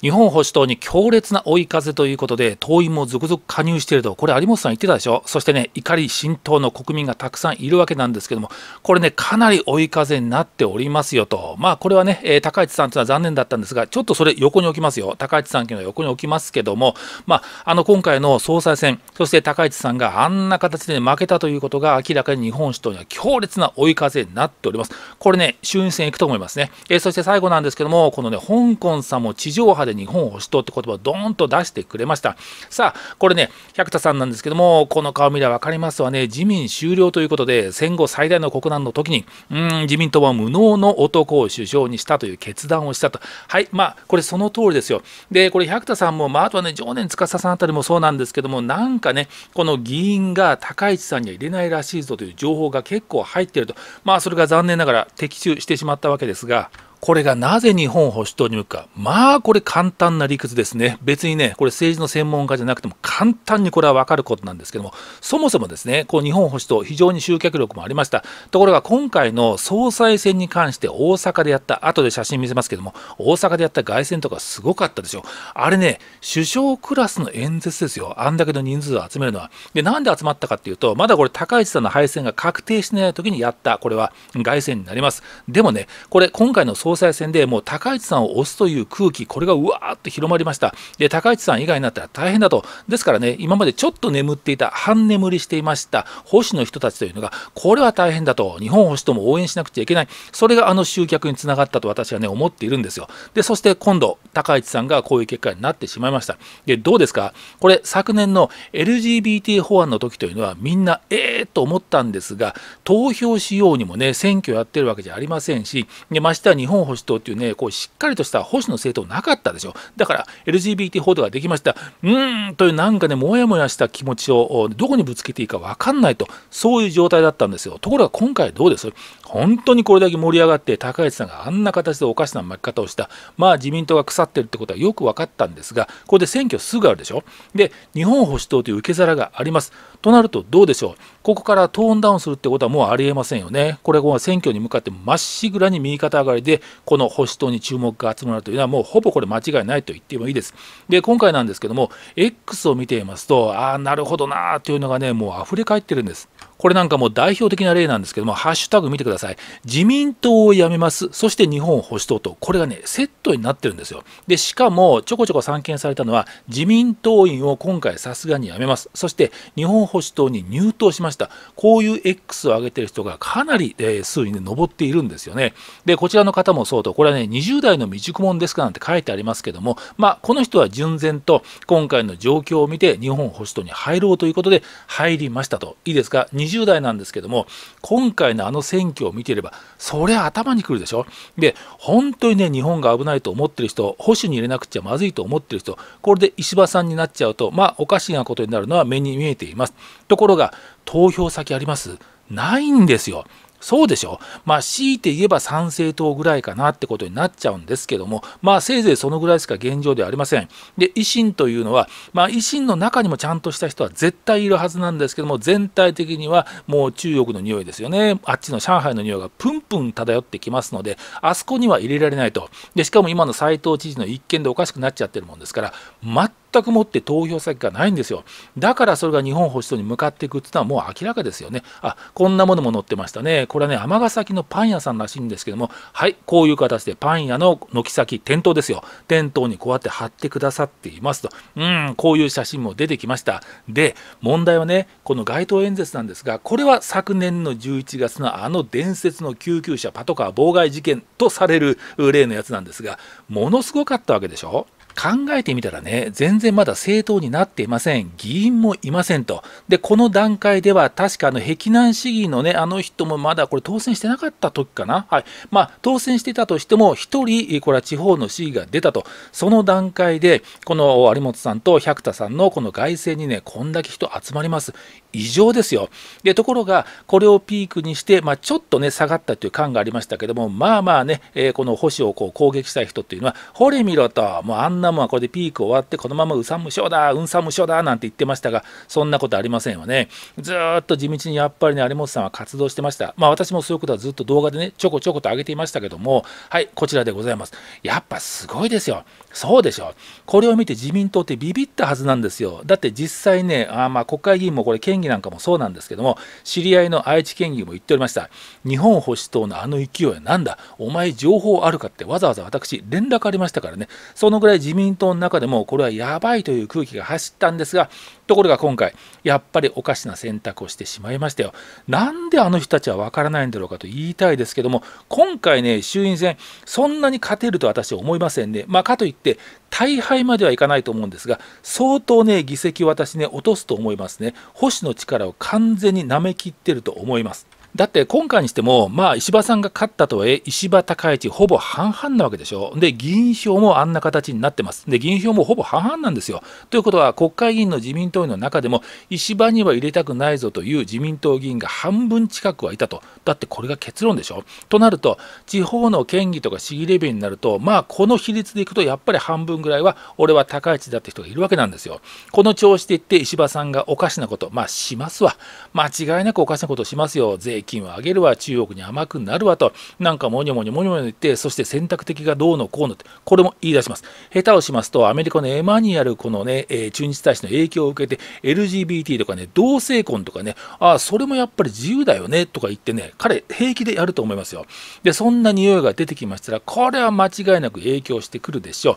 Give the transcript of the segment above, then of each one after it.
日本保守党に強烈な追い風ということで、党員も続々加入していると、これ、有本さん言ってたでしょ、そしてね、怒り浸透の国民がたくさんいるわけなんですけども、これね、かなり追い風になっておりますよと、まあ、これはね、えー、高市さんというのは残念だったんですが、ちょっとそれ、横に置きますよ、高市さんというのは横に置きますけども、まあ、あの今回の総裁選、そして高市さんがあんな形で負けたということが、明らかに日本主党には強烈な追い風になっております。これね、衆院選いくと思いますね。えー、そして最後なんですけども、このね、香港さんも地上波で日本保守党って言葉をドーンと出してくれましたさあこれね百田さんなんですけどもこの顔見りゃ分かりますわね自民終了ということで戦後最大の国難の時にうん自民党は無能の男を首相にしたという決断をしたとはいまあこれその通りですよでこれ百田さんも、まあ、あとはね常年司さんあたりもそうなんですけどもなんかねこの議員が高市さんには入れないらしいぞという情報が結構入っているとまあそれが残念ながら的中してしまったわけですがこれがなぜ日本保守党に向くか、まあこれ簡単な理屈ですね、別にね、これ政治の専門家じゃなくても簡単にこれは分かることなんですけども、そもそもですね、こう日本保守党、非常に集客力もありました、ところが今回の総裁選に関して大阪でやった、後で写真見せますけども、大阪でやった凱旋とかすごかったでしょ、あれね、首相クラスの演説ですよ、あんだけの人数を集めるのは。で、なんで集まったかっていうと、まだこれ、高市さんの敗戦が確定してない時にやった、これは凱旋になります。でもね、これ、今回の総総裁選でもう高市さんを押すという空気、これがうわーっと広まりました。で、高市さん以外になったら大変だと。ですからね、今までちょっと眠っていた、半眠りしていました、保守の人たちというのが、これは大変だと。日本保守とも応援しなくちゃいけない。それがあの集客につながったと私はね、思っているんですよ。で、そして今度、高市さんがこういう結果になってしまいました。で、どうですかこれ、昨年の LGBT 法案の時というのは、みんな、ええー、と思ったんですが、投票しようにもね、選挙やってるわけじゃありませんし、でましては日本本保守党っていうね、こうしっかりとした保守の政党なかったでしょ。だから LGBT 報道ができました。うーんというなんかね、もやもやした気持ちをどこにぶつけていいか分かんないと、そういう状態だったんですよ。ところが今回どうです本当にこれだけ盛り上がって、高市さんがあんな形でおかしな巻き方をした。まあ自民党が腐ってるってことはよく分かったんですが、これで選挙すぐあるでしょ。で、日本保守党という受け皿があります。となるとどうでしょう。ここからトーンダウンするってことはもうありえませんよね。これは選挙に向かってまっしぐらに右肩上がりで、この保守党に注目が集まるというのはもうほぼこれ間違いないと言ってもいいです。で今回なんですけども X を見ていますとああなるほどなというのがねもう溢れ返ってるんです。これなんかもう代表的な例なんですけども、ハッシュタグ見てください。自民党を辞めます。そして日本保守党と。これがね、セットになってるんですよ。で、しかも、ちょこちょこ参見されたのは、自民党員を今回さすがに辞めます。そして、日本保守党に入党しました。こういう X を上げてる人がかなり、えー、数に、上っているんですよね。で、こちらの方もそうと、これはね、20代の未熟者ですかなんて書いてありますけども、まあ、この人は純然と、今回の状況を見て、日本保守党に入ろうということで、入りましたと。いいですか20代なんですけども今回のあの選挙を見ていればそりゃ頭にくるでしょで本当にね日本が危ないと思ってる人保守に入れなくちゃまずいと思ってる人これで石破さんになっちゃうとまあおかしなことになるのは目に見えていますところが投票先ありますないんですよそうでしょまあ、強いて言えば参政党ぐらいかなってことになっちゃうんですけども、まあ、せいぜいそのぐらいしか現状ではありません。で、維新というのは、まあ、維新の中にもちゃんとした人は絶対いるはずなんですけども、全体的にはもう中国の匂いですよね。あっちの上海の匂いがプンプン漂ってきますので、あそこには入れられないと。で、しかも今の斎藤知事の一件でおかしくなっちゃってるもんですから、全全くもって投票先がないんですよ。だからそれが日本保守党に向かっていくっていうのはもう明らかですよね。あ、こんなものも載ってましたね。これはね、尼崎のパン屋さんらしいんですけども、はい、こういう形でパン屋の軒先、店頭ですよ。店頭にこうやって貼ってくださっていますと、うん、こういう写真も出てきました。で、問題はね、この街頭演説なんですが、これは昨年の11月のあの伝説の救急車パトカー妨害事件とされる例のやつなんですが、ものすごかったわけでしょ。考えてみたらね、全然まだ政党になっていません。議員もいませんと。で、この段階では、確かあの、碧南市議のね、あの人もまだこれ当選してなかった時かな。はい。まあ、当選してたとしても、1人、これは地方の市議が出たと。その段階で、この有本さんと百田さんのこの外政にね、こんだけ人集まります。異常ですよ。で、ところが、これをピークにして、まあ、ちょっとね、下がったという感がありましたけども、まあまあね、えー、この星をこう攻撃したい人っていうのは、ほれ見ろと、もうあんなナムはこれでピーク終わってこのままウサ無償だウンサ無償だなんて言ってましたがそんなことありませんよねずっと地道にやっぱりね有本さんは活動してましたまあ私もそういうことはずっと動画でねちょこちょこと上げていましたけどもはいこちらでございますやっぱすごいですよそうでしょこれを見て自民党ってビビったはずなんですよだって実際ねあまあ国会議員もこれ県議なんかもそうなんですけども知り合いの愛知県議も言っておりました日本保守党のあの勢いはなんだお前情報あるかってわざわざ私連絡ありましたからねそのぐらい自民民党の中でもこれはやばいという空気が走ったんですが、ところが今回、やっぱりおかしな選択をしてしまいましたよ。なんであの人たちはわからないんだろうかと言いたいですけども、今回ね、衆院選、そんなに勝てると私は思いませんね。まあ、かといって、大敗まではいかないと思うんですが、相当ね、議席私ね、落とすと思いますね。保守の力を完全に舐めきってると思います。だって今回にしても、まあ、石破さんが勝ったとはいえ、石破高市、ほぼ半々なわけでしょ、で議員票もあんな形になってます、で議員票もほぼ半々なんですよ。ということは、国会議員の自民党員の中でも、石破には入れたくないぞという自民党議員が半分近くはいたと、だってこれが結論でしょ。となると、地方の県議とか市議レベルになると、まあ、この比率でいくと、やっぱり半分ぐらいは、俺は高市だって人がいるわけなんですよ。この調子でいって、石破さんがおかしなこと、まあ、しますわ、間違いなくおかしなことをしますよ、税金は上げるわ中国に甘くなるわとなんかもにょもにょもにょもにょ言ってそして選択的がどうのこうのってこれも言い出します下手をしますとアメリカのエマニュアルこのね、え駐日大使の影響を受けて LGBT とかね同性婚とかねああそれもやっぱり自由だよねとか言ってね彼平気でやると思いますよでそんな匂いが出てきましたらこれは間違いなく影響してくるでしょ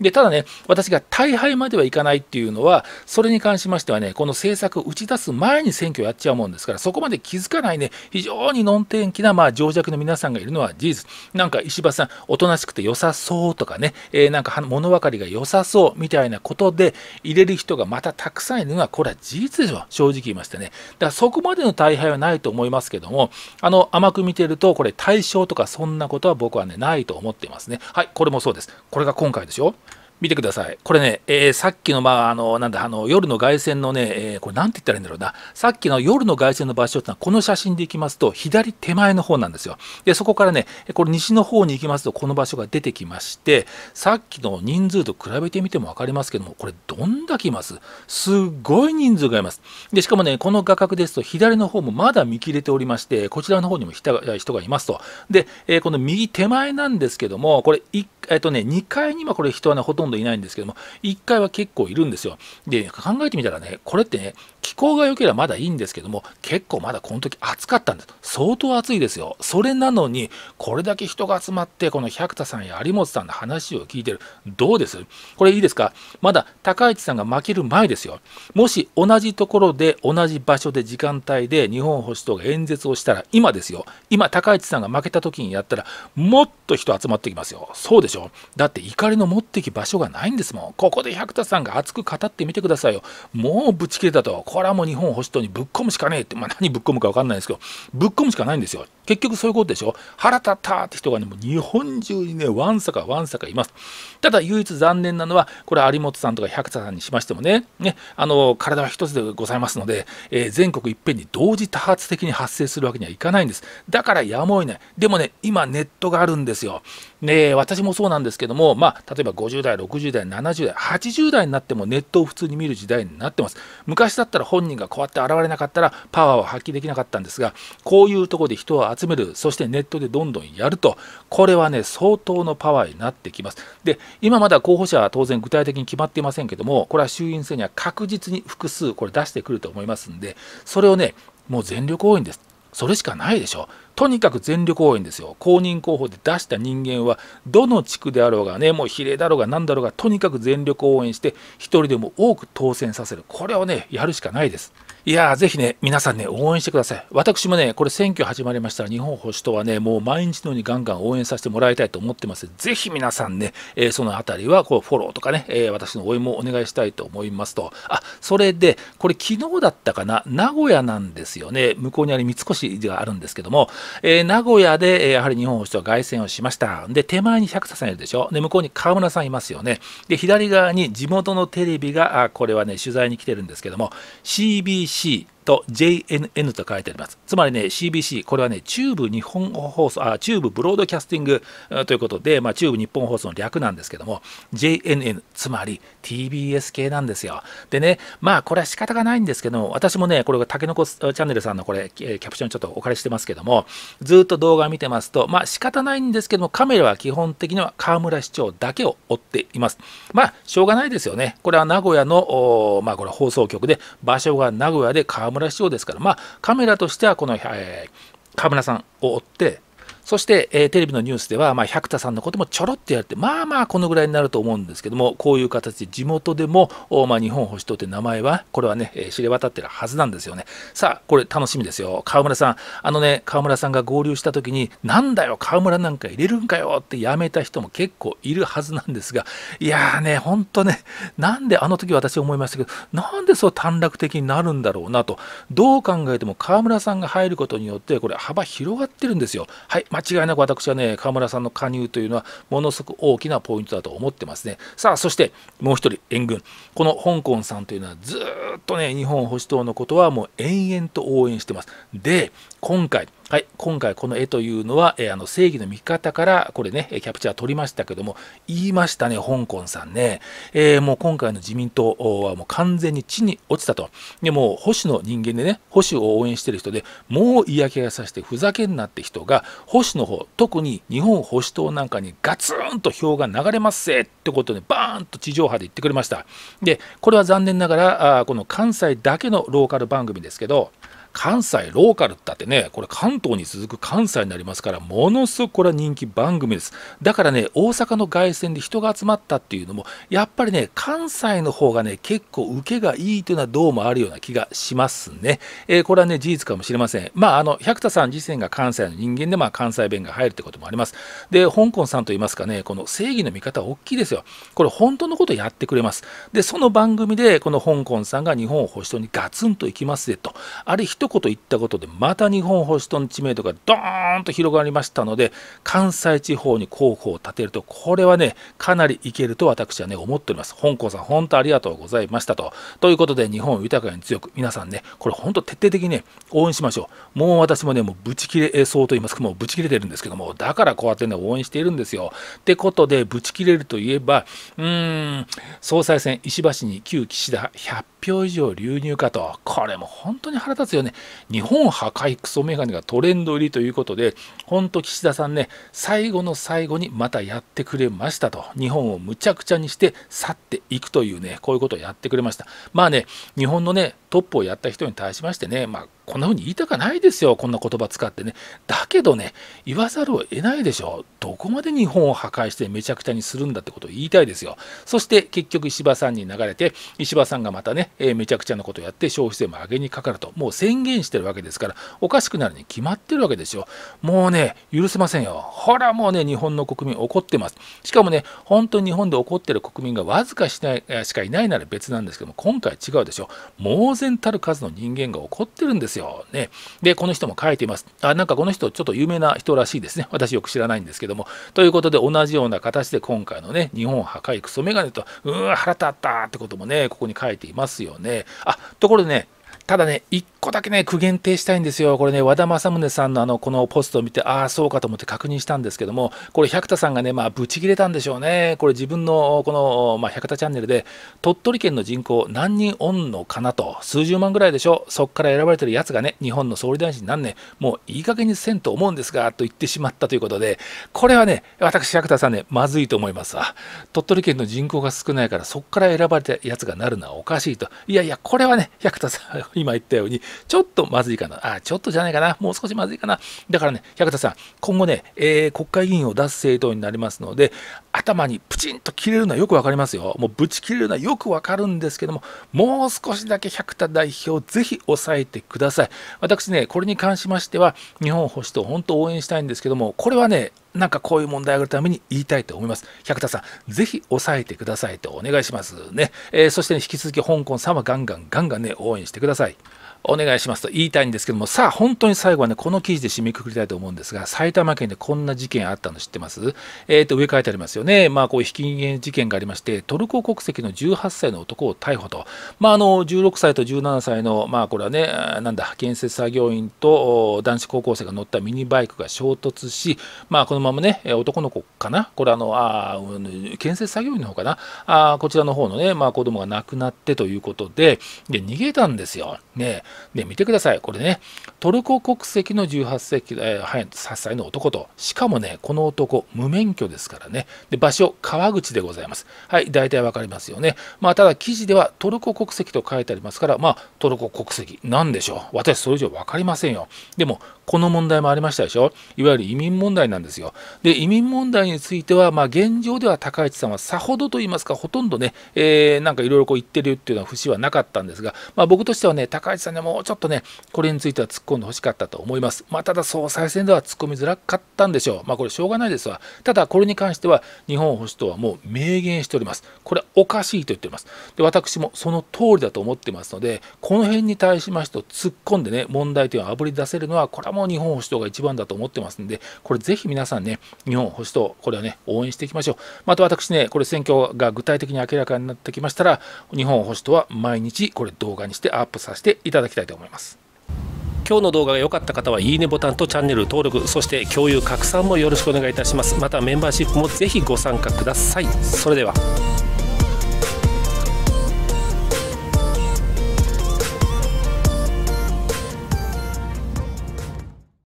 うでただね私が大敗まではいかないっていうのはそれに関しましてはねこの政策を打ち出す前に選挙やっちゃうもんですからそこまで気づかないね非常にのんてんきな、まあ、情弱の皆さんがいるのは事実。なんか石破さん、おとなしくて良さそうとかね、えー、なんか物分かりが良さそうみたいなことで入れる人がまたたくさんいるのは、これは事実でしょ、正直言いましてね。だからそこまでの大敗はないと思いますけども、あの、甘く見てると、これ対象とかそんなことは僕はね、ないと思っていますね。はい、これもそうです。これが今回でしょ。見てください。これね、えー、さっきの、まあ、あの、なんだ、あの、夜の外線のね、えー、これなんて言ったらいいんだろうな。さっきの夜の外線の場所ってのは、この写真でいきますと、左手前の方なんですよ。で、そこからね、これ西の方に行きますと、この場所が出てきまして、さっきの人数と比べてみても分かりますけども、これどんだけいますすっごい人数がいます。で、しかもね、この画角ですと、左の方もまだ見切れておりまして、こちらの方にも人がいますと。で、えー、この右手前なんですけども、これ一えっとね、2階にはこれ人はね、ほとんどいないんですけども、1階は結構いるんですよ。で、考えてみたらね、これってね、気候が良ければまだいいんですけども、結構まだこの時暑かったんです。相当暑いですよ。それなのに、これだけ人が集まって、この百田さんや有本さんの話を聞いてる。どうですこれいいですかまだ高市さんが負ける前ですよ。もし同じところで、同じ場所で、時間帯で日本保守党が演説をしたら、今ですよ。今、高市さんが負けた時にやったら、もっと人集まってきますよ。そうでしょしょだって怒りの持ってき場所がないんですもんここで百田さんが熱く語ってみてくださいよもうぶち切れたとこれはもう日本保守党にぶっ込むしかねえって、まあ、何ぶっ込むか分かんないですけどぶっ込むしかないんですよ結局そういうことでしょ腹立ったって人がねもう日本中にねわんさかわんさかいますただ唯一残念なのはこれ有本さんとか百田さんにしましてもねねあの体は一つでございますので、えー、全国いっぺんに同時多発的に発生するわけにはいかないんですだからやむを得ないでもね今ネットがあるんですよね私もそうそうなんですけども、まあ、例えば50代、60代、70代、80代になってもネットを普通に見る時代になってます。昔だったら本人がこうやって現れなかったらパワーを発揮できなかったんですが、こういうとこで人を集める、そしてネットでどんどんやると、これはね、相当のパワーになってきます。で、今まだ候補者は当然具体的に決まっていませんけども、これは衆院選には確実に複数これ出してくると思いますんで、それをね、もう全力応援です。それしかないでしょとにかく全力応援ですよ公認候補で出した人間はどの地区であろうがねもう比例だろうが何だろうがとにかく全力応援して1人でも多く当選させるこれをねやるしかないですいやぜひね、皆さんね、応援してください。私もね、これ選挙始まりましたら、日本保守党はね、もう毎日のようにガンガン応援させてもらいたいと思ってます。ぜひ皆さんね、えー、そのあたりは、こう、フォローとかね、えー、私の応援もお願いしたいと思いますと。あ、それで、これ昨日だったかな、名古屋なんですよね。向こうにある三越があるんですけども、えー、名古屋で、えやはり日本保守党は凱旋をしました。で、手前に百田さんいるでしょ。で、向こうに河村さんいますよね。で、左側に地元のテレビが、あこれはね、取材に来てるんですけども、CBC 戏。と JNN と書いてあります。つまりね、CBC、これはね、ーブ日本放送、あ、ューブロードキャスティングということで、まあ、中部日本放送の略なんですけども、JNN、つまり TBS 系なんですよ。でね、まあ、これは仕方がないんですけど私もね、これが竹の子チャンネルさんのこれ、キャプションちょっとお借りしてますけども、ずっと動画見てますと、まあ、仕方ないんですけども、カメラは基本的には河村市長だけを追っています。まあ、しょうがないですよね。これは名古屋の、まあ、これ放送局で、場所が名古屋で河村村市長ですから、まあ、カメラとしてはこの、えー、河村さんを追ってそして、えー、テレビのニュースでは、まあ、百田さんのこともちょろっとやって、まあまあこのぐらいになると思うんですけども、こういう形で地元でも、まあ、日本保守党って名前は、これはね、えー、知れ渡ってるはずなんですよね。さあ、これ楽しみですよ。河村さん、あのね、河村さんが合流した時に、なんだよ、河村なんか入れるんかよってやめた人も結構いるはずなんですが、いやーね、ほんとね、なんであの時私思いましたけど、なんでそう短絡的になるんだろうなと、どう考えても河村さんが入ることによって、これ幅広がってるんですよ。はい間違いなく私はね、河村さんの加入というのは、ものすごく大きなポイントだと思ってますね。さあ、そしてもう一人、援軍。この香港さんというのは、ずっとね、日本保守党のことはもう延々と応援してます。で、今回、はい、今回この絵というのは、えー、あの正義の味方からこれねキャプチャー取りましたけども言いましたね香港さんね、えー、もう今回の自民党はもう完全に地に落ちたとでもう保守の人間でね保守を応援してる人でもう嫌気がさしてふざけんなって人が保守の方特に日本保守党なんかにガツンと票が流れますせってことでバーンと地上波で言ってくれましたでこれは残念ながらあこの関西だけのローカル番組ですけど関西ローカルだってね、これ関東に続く関西になりますから、ものすごくこれは人気番組です。だからね、大阪の凱旋で人が集まったっていうのも、やっぱりね、関西の方がね、結構受けがいいというのはどうもあるような気がしますね。えー、これはね、事実かもしれません。まあ、あの、百田さん自身が関西の人間で、まあ、関西弁が入るってこともあります。で、香港さんといいますかね、この正義の見方大きいですよ。これ本当のことやってくれます。で、その番組で、この香港さんが日本を保守党にガツンと行きますぜと。あれ、一言言ったことでまた日本保守党の知名度がドーンと広がりましたので関西地方に候補を立てるとこれはねかなりいけると私はね思っております本校さん本当ありがとうございましたとということで日本豊かに強く皆さんねこれ本当徹底的にね応援しましょうもう私もねもうブチ切れそうと言いますかもうブチ切れてるんですけどもだからこうやってね応援しているんですよってことでブチ切れるといえばうーん総裁選石破氏に旧岸田100票以上流入かとこれも本当に腹立つよね日本破壊クソメガネがトレンド入りということで、ほんと岸田さんね、最後の最後にまたやってくれましたと、日本をむちゃくちゃにして去っていくというね、こういうことをやってくれました。まあね、日本のね、トップをやった人に対しましてね、まあ、こんな風に言いたくないですよ、こんな言葉使ってね。だけどね、言わざるを得ないでしょ。う。どこまで日本を破壊してめちゃくちゃにするんだってことを言いたいですよ。そして結局石破さんに流れて、石破さんがまたね、えー、めちゃくちゃなことをやって消費税も上げにかかると、もう宣言してるわけですから、おかしくなるに決まってるわけですよ。もうね、許せませんよ。ほら、もうね、日本の国民怒ってます。しかもね、本当に日本で怒ってる国民がわずかしないしかいないなら別なんですけども、今回違うでしょ。猛然たる数の人間が怒ってるんですですよ。ね。で、この人も書いています。あ、なんかこの人、ちょっと有名な人らしいですね。私よく知らないんですけども。ということで、同じような形で今回のね、日本破壊クソメガネと、うーん、腹立ったってこともね、ここに書いていますよね。あ、ところでね、ただね、1個だけね、苦言呈したいんですよ。これね、和田政宗さんのあの、このポストを見て、ああ、そうかと思って確認したんですけども、これ、百田さんがね、まあ、ブチ切れたんでしょうね。これ、自分の、この、まあ、百田チャンネルで、鳥取県の人口何人おんのかなと、数十万ぐらいでしょ。そこから選ばれてるやつがね、日本の総理大臣なんね、もういい加減にせんと思うんですが、と言ってしまったということで、これはね、私、百田さんね、まずいと思いますわ。鳥取県の人口が少ないから、そこから選ばれたやつがなるのはおかしいと。いやいや、これはね、百田さん、今言ったように、ちょっとまずいかな。あ、ちょっとじゃないかな。もう少しまずいかな。だからね、百田さん、今後ね、えー、国会議員を出す政党になりますので、頭にプチンと切れるのはよくわかりますよ。もうぶち切れるのはよくわかるんですけども、もう少しだけ百田代表、ぜひ抑えてください。私ね、これに関しましては、日本保守党、本当応援したいんですけども、これはね、なんかこういう問題があるために言いたいと思います。百田さん、ぜひ抑えてくださいとお願いしますね。えー、そして、ね、引き続き香港様ガンガンガンガンね、応援してください。お願いしますと言いたいんですけどもさあ本当に最後はねこの記事で締めくくりたいと思うんですが埼玉県でこんな事件あったの知ってますえっ、ー、と上書いてありますよねまあこうひき逃げ事件がありましてトルコ国籍の18歳の男を逮捕とまああの16歳と17歳のまあこれはねなんだ建設作業員と男子高校生が乗ったミニバイクが衝突しまあこのままね男の子かなこれあのあ建設作業員の方かなあこちらの方のねまあ子供が亡くなってということでで逃げたんですよねで、見てください。これね、トルコ国籍の18世紀、えー、8歳の男と、しかもね、この男、無免許ですからね。で、場所、川口でございます。はい、大体わかりますよね。まあ、ただ、記事ではトルコ国籍と書いてありますから、まあ、トルコ国籍、なんでしょう。私、それ以上わかりませんよ。でも、この問題もありましたでしょいわゆる移民問題なんですよで移民問題については、まあ、現状では高市さんはさほどと言いますかほとんどね、えー、なんかいろいろこう言ってるっていうのは節はなかったんですが、まあ、僕としてはね高市さんにもうちょっとねこれについては突っ込んでほしかったと思います、まあ、ただ総裁選では突っ込みづらかったんでしょうまあこれしょうがないですわただこれに関しては日本保守党はもう明言しておりますこれおかしいと言っておりますで私もその通りだと思ってますのでこの辺に対しまして突っ込んでね問題点をあぶり出せるのはこれはもう日本保守党が一番だと思ってますんで、これぜひ皆さんね、日本保守党、これはね、応援していきましょう。また私ね、これ選挙が具体的に明らかになってきましたら、日本保守党は毎日これ動画にしてアップさせていただきたいと思います。今日の動画が良かった方はいいねボタンとチャンネル登録そして共有拡散もよろしくお願いいたしますまたメンバーシップもぜひご参加くださいそれでは